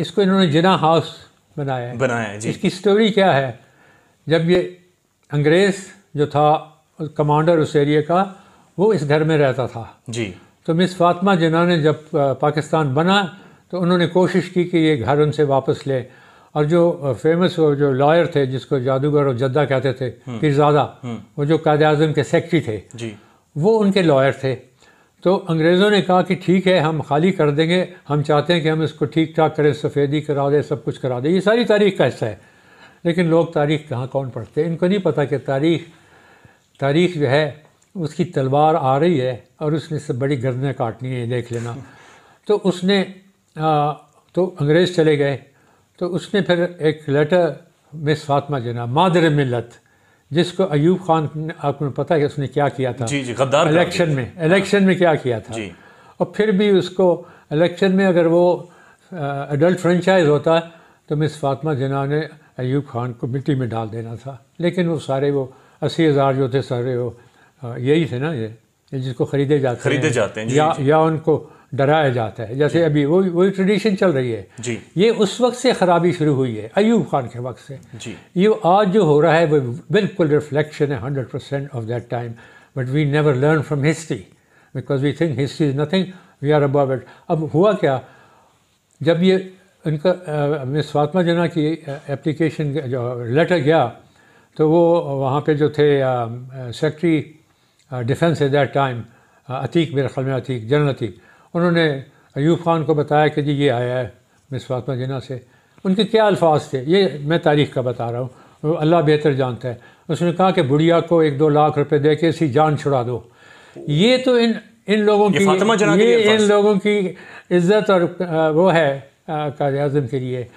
इसको इन्होंने जिना हाउस बनाया है बनाया है जी इसकी स्टोरी क्या है जब ये अंग्रेज़ जो था कमांडर उस एरिया का वो इस घर में रहता था जी तो मिस फातमा जिना ने जब पाकिस्तान बना तो उन्होंने कोशिश की कि ये घर उनसे वापस ले और जो फेमस वो जो लॉयर थे जिसको जादूगर और जद्दा कहते थे फिरजादा हम्म। हम्म। वो जो कायद अजम के सेक्रेटरी थे जी वो उनके लॉयर थे तो अंग्रेज़ों ने कहा कि ठीक है हम खाली कर देंगे हम चाहते हैं कि हम इसको ठीक ठाक करें सफ़ेदी करा दें सब कुछ करा दें ये सारी तारीख का हिस्सा है लेकिन लोग तारीख कहाँ कौन पढ़ते हैं इनको नहीं पता कि तारीख तारीख जो है उसकी तलवार आ रही है और उसने से बड़ी गर्दनें काटनी है देख लेना तो उसने आ, तो अंग्रेज़ चले गए तो उसने फिर एक लेटर मिस फातमा जना मादर मिलत जिसको अयूब खान ने आपको पता है उसने क्या किया था जी जी गद्दार इलेक्शन में इलेक्शन में क्या किया था जी और फिर भी उसको इलेक्शन में अगर वो एडल्ट फ्रेंचाइज होता तो मिस फातमा जिना ने अयूब खान को मिट्टी में डाल देना था लेकिन वो सारे वो अस्सी हज़ार जो थे सारे वो यही थे ना ये जिसको ख़रीदे जाते खरीदे जाते हैं या, या उनको डराया जाता है जैसे अभी वही वही ट्रेडिशन चल रही है जी ये उस वक्त से ख़राबी शुरू हुई है अयूब खान के वक्त से जी ये आज जो हो रहा है वो बिल्कुल रिफ्लेक्शन है hundred percent of that time but we never learn from history because we think history is nothing we are about it अब हुआ क्या जब ये उनका मिस फातमा जना की एप्लीकेशन जो लेटर गया तो वो वहाँ पे जो थे secretary defence at that time Atiq मेरे ख्याल में अतीक जनरल अतीक उन्होंने अयूब खान को बताया कि जी ये आया है मिस फातमा जिना से उनके क्या अल्फाज थे ये मैं तारीख का बता रहा हूँ अल्लाह बेहतर जानता है उसने कहा कि बुढ़िया को एक दो लाख रुपए दे के इसी जान छुड़ा दो ये तो इन इन लोगों की ये, ये इन लोगों की इज्जत और वो है कायद के लिए